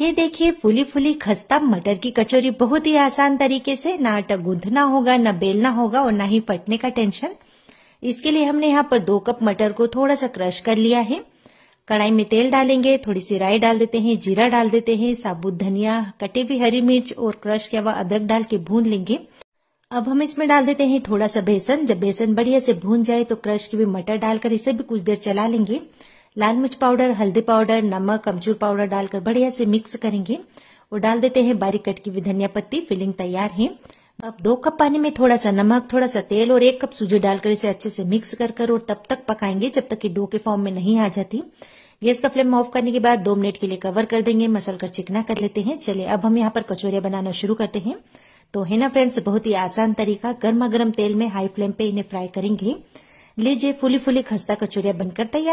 ये देखिए फूली फूली खस्ता मटर की कचौरी बहुत ही आसान तरीके से ना आटा गूंथना होगा ना बेलना होगा और ना ही फटने का टेंशन इसके लिए हमने यहाँ पर दो कप मटर को थोड़ा सा क्रश कर लिया है कढ़ाई में तेल डालेंगे थोड़ी सी राई डाल देते हैं जीरा डाल देते हैं साबुत धनिया कटी हुई हरी मिर्च और क्रश किया हुआ अदरक डाल के भून लेंगे अब हम इसमें डाल देते हैं थोड़ा सा बेसन जब बेसन बढ़िया से भून जाए तो क्रश की हुई मटर डालकर इसे भी कुछ देर चला लेंगे लाल मिर्च पाउडर हल्दी पाउडर नमक अमचूर पाउडर डालकर बढ़िया से मिक्स करेंगे और डाल देते हैं बारीक कट की धनिया पत्ती फिलिंग तैयार है अब दो कप पानी में थोड़ा सा नमक थोड़ा सा तेल और एक कप सूजी डालकर इसे अच्छे से मिक्स कर कर और तब तक पकाएंगे जब तक कि डो के फॉर्म में नहीं आ जाती गैस का फ्लेम ऑफ करने के बाद दो मिनट के लिए कवर कर देंगे मसल कर चिकना कर लेते हैं चलिए अब हम यहाँ पर कचौरिया बनाना शुरू करते हैं तो है ना फ्रेंड्स बहुत ही आसान तरीका गर्मा गर्म तेल में हाई फ्लेम पे इन्हें फ्राई करेंगे लीजिए फुली फुली खस्ता कचौरिया बनकर तैयार